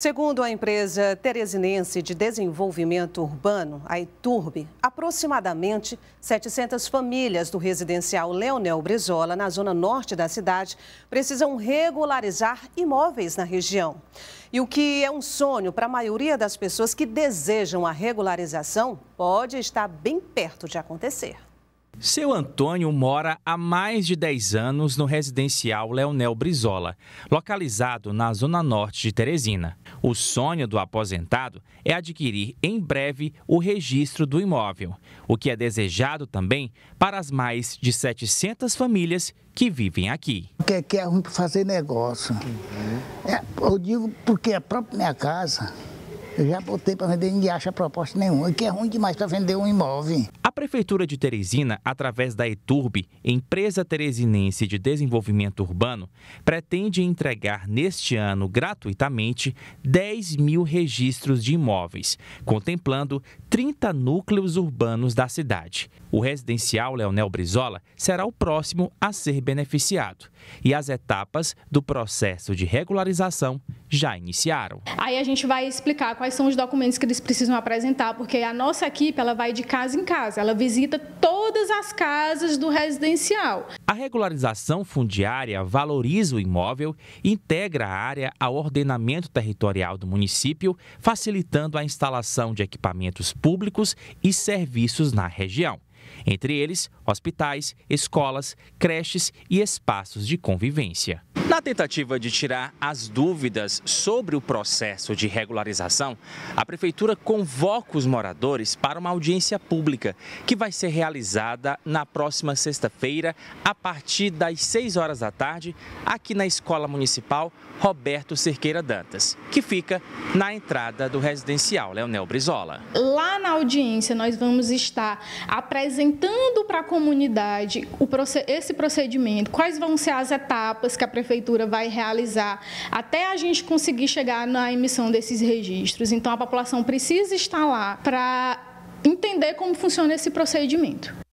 Segundo a empresa teresinense de desenvolvimento urbano, a Iturb, aproximadamente 700 famílias do residencial Leonel Brizola, na zona norte da cidade, precisam regularizar imóveis na região. E o que é um sonho para a maioria das pessoas que desejam a regularização pode estar bem perto de acontecer. Seu Antônio mora há mais de 10 anos no residencial Leonel Brizola, localizado na zona norte de Teresina. O sonho do aposentado é adquirir em breve o registro do imóvel, o que é desejado também para as mais de 700 famílias que vivem aqui. Porque aqui é, é ruim para fazer negócio. É, eu digo porque a é própria minha casa eu já botei para vender e ninguém acha proposta nenhuma, que é ruim demais para vender um imóvel. Prefeitura de Teresina, através da ETURB, Empresa Teresinense de Desenvolvimento Urbano, pretende entregar neste ano gratuitamente 10 mil registros de imóveis, contemplando 30 núcleos urbanos da cidade. O residencial Leonel Brizola será o próximo a ser beneficiado e as etapas do processo de regularização já iniciaram. Aí a gente vai explicar quais são os documentos que eles precisam apresentar, porque a nossa equipe ela vai de casa em casa, ela visita todas as casas do residencial. A regularização fundiária valoriza o imóvel, integra a área ao ordenamento territorial do município, facilitando a instalação de equipamentos públicos e serviços na região entre eles hospitais, escolas, creches e espaços de convivência. Na tentativa de tirar as dúvidas sobre o processo de regularização, a Prefeitura convoca os moradores para uma audiência pública, que vai ser realizada na próxima sexta-feira, a partir das 6 horas da tarde, aqui na Escola Municipal Roberto Cerqueira Dantas, que fica na entrada do residencial Leonel Brizola. Lá na audiência, nós vamos estar apresentando apresentando para a comunidade esse procedimento, quais vão ser as etapas que a prefeitura vai realizar até a gente conseguir chegar na emissão desses registros. Então, a população precisa estar lá para entender como funciona esse procedimento.